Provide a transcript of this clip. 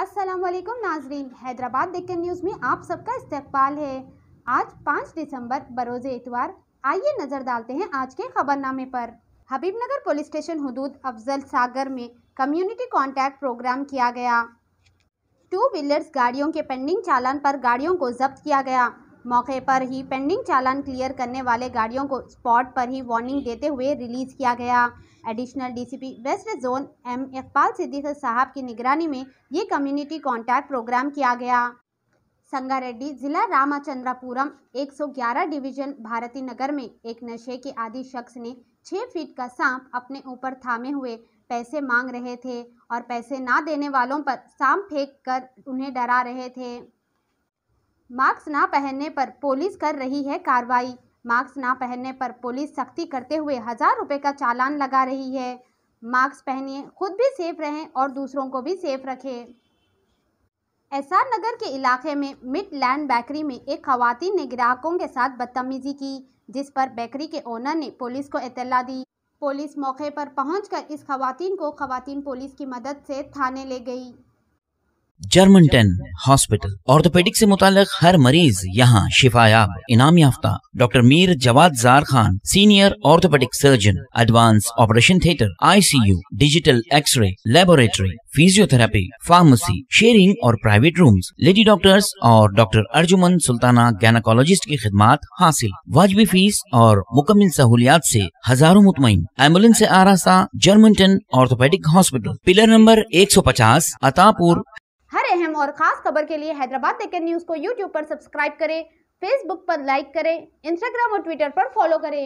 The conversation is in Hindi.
अस्सलाम वालेकुम नाजरीन हैदराबाद डेक्कन न्यूज़ में आप सबका इस्तकबाल है आज पाँच दिसंबर बरोज़ एतवार आइए नज़र डालते हैं आज के खबरनामे पर हबीबनगर पुलिस स्टेशन हदूद अफजल सागर में कम्युनिटी कॉन्टैक्ट प्रोग्राम किया गया टू व्हीलर्स गाड़ियों के पेंडिंग चालान पर गाड़ियों को जब्त किया गया मौके पर ही पेंडिंग चालान क्लियर करने वाले गाड़ियों को स्पॉट पर ही वार्निंग देते हुए रिलीज किया गया additional DCP west zone M Iqbal Siddique साहब की निगरानी में ये कम्युनिटी कॉन्टैक्ट प्रोग्राम किया गया संगारेड्डी जिला रामाचंद्रापुरम 111 डिवीजन भारती नगर में एक नशे के आदि शख्स ने छः फीट का सांप अपने ऊपर थामे हुए पैसे मांग रहे थे और पैसे ना देने वालों पर सांप फेंक कर उन्हें डरा रहे थे मास्क ना पहनने पर पुलिस कर रही है कार्रवाई मास्क ना पहनने पर पुलिस सख्ती करते हुए हज़ार रुपए का चालान लगा रही है मास्क पहनिए खुद भी सेफ रहें और दूसरों को भी सेफ रखें एसआर नगर के इलाके में मिड लैंड बेकरी में एक खातन ने ग्राहकों के साथ बदतमीजी की जिस पर बेकरी के ओनर ने पुलिस को इतला दी पुलिस मौके पर पहुंचकर इस खातन को खातन पुलिस की मदद से थाने ले गई जर्मनटन हॉस्पिटल ऑर्थोपेडिक से मुतालिक हर मरीज यहाँ शिफायाब इनाम याफ्ता doctor Mir Jawad Zar Khan senior orthopaedic surgeon advance operation theatre ICU digital X ray laboratory physiotherapy pharmacy sharing और प्राइवेट रूम्स लेडी डॉक्टर्स और डॉक्टर अर्जुमन सुल्ताना गैनाकोलॉजिस्ट की खिदमत हासिल वाजबी फीस और मुकम्मिल सहूलियात ऐसी हजारों मुतमिन एम्बुलेंस ऐसी से आरासा Germantown orthopaedic hospital pillar number एक सौ पचास अतापुर और खास खबर के लिए हैदराबाद देकर न्यूज़ को यूट्यूब पर सब्सक्राइब करें फेसबुक पर लाइक करें इंस्टाग्राम और ट्विटर पर फॉलो करें